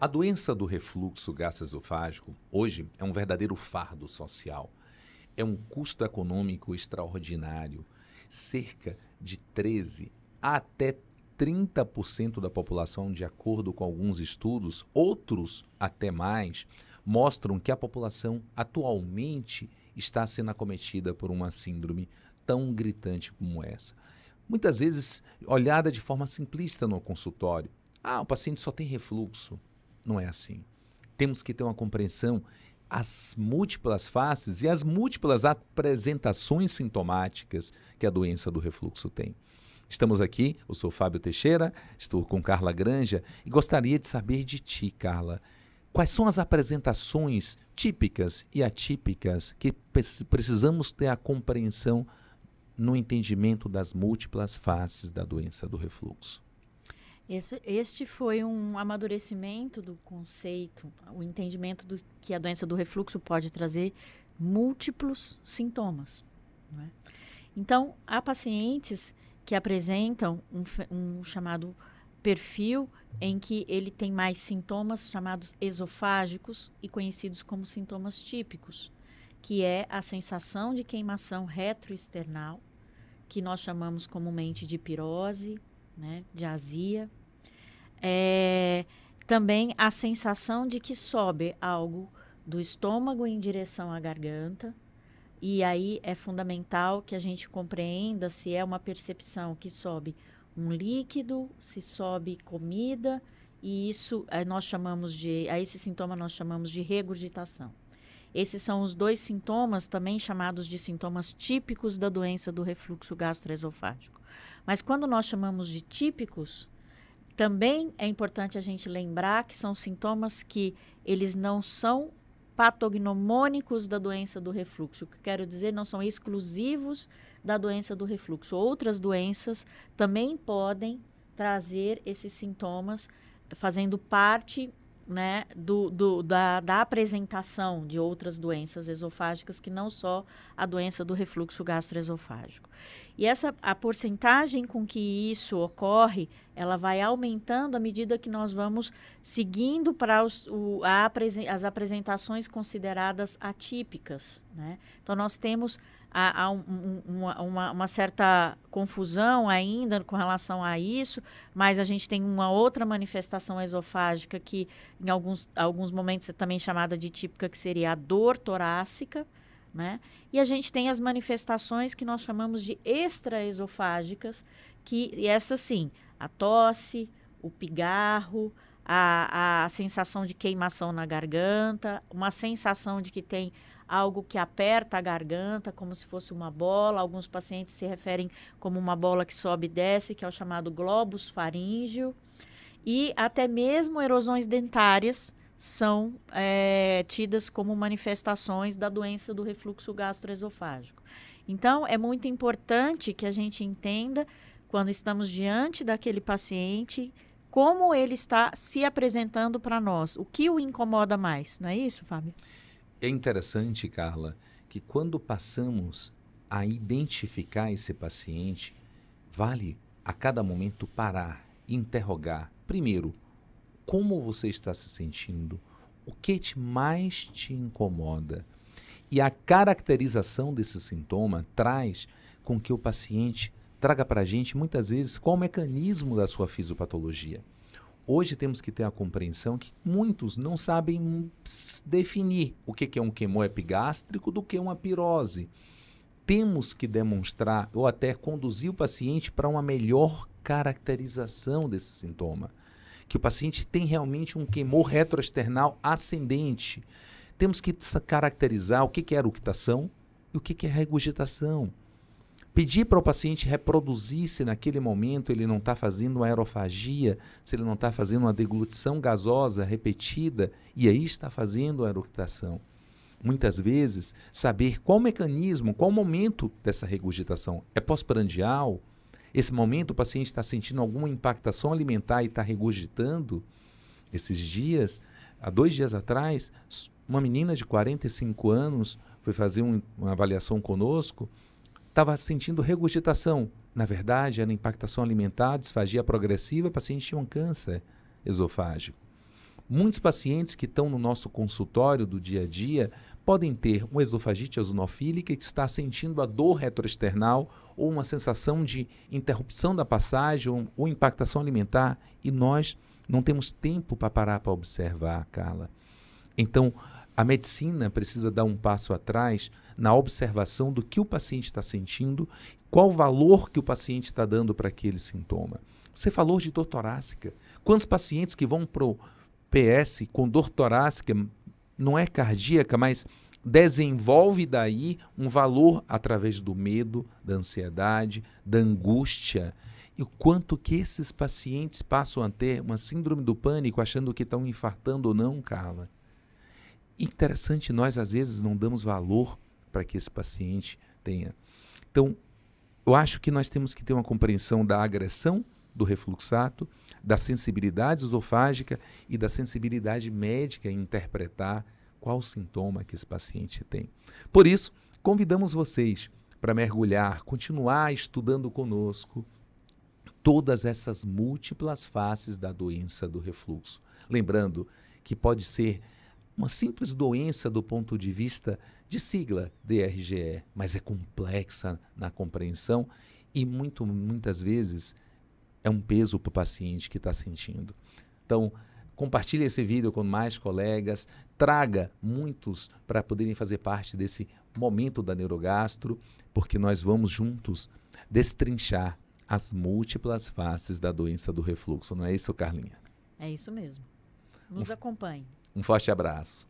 A doença do refluxo gastroesofágico hoje é um verdadeiro fardo social. É um custo econômico extraordinário. Cerca de 13 a até 30% da população, de acordo com alguns estudos, outros até mais, mostram que a população atualmente está sendo acometida por uma síndrome tão gritante como essa. Muitas vezes olhada de forma simplista no consultório. Ah, o paciente só tem refluxo. Não é assim. Temos que ter uma compreensão as múltiplas faces e as múltiplas apresentações sintomáticas que a doença do refluxo tem. Estamos aqui, eu sou Fábio Teixeira, estou com Carla Granja e gostaria de saber de ti, Carla. Quais são as apresentações típicas e atípicas que precisamos ter a compreensão no entendimento das múltiplas faces da doença do refluxo? Esse, este foi um amadurecimento do conceito, o entendimento do que a doença do refluxo pode trazer múltiplos sintomas. Né? Então, há pacientes que apresentam um, um, chamado perfil em que ele tem mais sintomas chamados esofágicos e conhecidos como sintomas típicos, que é a sensação de queimação retroesternal, que nós chamamos comumente de pirose, né, de azia, é, também a sensação de que sobe algo do estômago em direção à garganta. E aí é fundamental que a gente compreenda se é uma percepção que sobe um líquido, se sobe comida, e isso eh, nós chamamos de, a esse sintoma nós chamamos de regurgitação. Esses são os dois sintomas, também chamados de sintomas típicos da doença do refluxo gastroesofágico. Mas quando nós chamamos de típicos, também é importante a gente lembrar que são sintomas que eles não são patognomônicos da doença do refluxo. O que quero dizer, não são exclusivos da doença do refluxo. Outras doenças também podem trazer esses sintomas, fazendo parte né, do, do, da, da apresentação de outras doenças esofágicas que não só a doença do refluxo gastroesofágico. E essa a porcentagem com que isso ocorre, ela vai aumentando à medida que nós vamos seguindo para os, as apresentações consideradas atípicas. Né? Então, nós temos há, há um, um, uma, uma, certa confusão ainda com relação a isso, mas a gente tem uma outra manifestação esofágica que, em alguns, alguns momentos, é também chamada de típica, que seria a dor torácica. Né? E a gente tem as manifestações que nós chamamos de extraesofágicas, que e essas sim, a tosse, o pigarro, a, a sensação de queimação na garganta, uma sensação de que tem algo que aperta a garganta, como se fosse uma bola. Alguns pacientes se referem como uma bola que sobe e desce, que é o chamado globus faríngeo. E até mesmo erosões dentárias são é, tidas como manifestações da doença do refluxo gastroesofágico. Então, é muito importante que a gente entenda, quando estamos diante daquele paciente, como ele está se apresentando para nós, o que o incomoda mais, não é isso, Fábio? é interessante, Carla, que quando passamos a identificar esse paciente, vale a cada momento parar, interrogar, primeiro, como você está se sentindo, o que te mais te incomoda. E a caracterização desse sintoma traz com que o paciente traga para a gente, muitas vezes, qual o mecanismo da sua fisiopatologia. Hoje temos que ter a compreensão que muitos não sabem definir o que é um queimor epigástrico do que uma pirose. Temos que demonstrar ou até conduzir o paciente para uma melhor caracterização desse sintoma. Que o paciente tem realmente um queimor retroesternal ascendente. Temos que caracterizar o que é eructação e o que é regurgitação. Pedir para o paciente reproduzir se naquele momento ele não está fazendo uma aerofagia, se ele não está fazendo uma deglutição gasosa repetida e aí está fazendo a eructação. Muitas vezes, saber qual mecanismo, qual momento dessa regurgitação. É pós-prandial? Esse momento o paciente está sentindo alguma impactação alimentar e está regurgitando? Esses dias, há dois dias atrás, uma menina de 45 anos foi fazer um, uma avaliação conosco estava sentindo regurgitação. Na verdade, era impactação alimentar, disfagia progressiva, paciente tinha um câncer esofágico. Muitos pacientes que estão no nosso consultório do dia a dia podem ter uma esofagite eosinofílica que está sentindo a dor retroesternal ou uma sensação de interrupção da passagem ou, ou impactação alimentar e nós não temos tempo para parar para observar, Carla. Então, a medicina precisa dar um passo atrás na observação do que o paciente está sentindo, qual valor que o paciente está dando para aquele sintoma. Você falou de dor torácica. Quantos pacientes que vão para o PS com dor torácica, não é cardíaca, mas desenvolve daí um valor através do medo, da ansiedade, da angústia. E o quanto que esses pacientes passam a ter uma síndrome do pânico, achando que estão infartando ou não, Carla. Interessante, nós às vezes não damos valor para que esse paciente tenha. Então, eu acho que nós temos que ter uma compreensão da agressão do refluxato, da sensibilidade esofágica e da sensibilidade médica em interpretar qual sintoma que esse paciente tem. Por isso, convidamos vocês para mergulhar, continuar estudando conosco todas essas múltiplas faces da doença do refluxo. Lembrando que pode ser uma simples doença do ponto de vista de sigla DRGE, mas é complexa na compreensão e muito, muitas vezes é um peso para o paciente que está sentindo. Então, compartilhe esse vídeo com mais colegas, traga muitos para poderem fazer parte desse momento da Neurogastro, porque nós vamos juntos destrinchar as múltiplas faces da doença do refluxo. Não é isso, Carlinha? É isso mesmo. Nos acompanhe. Um forte abraço.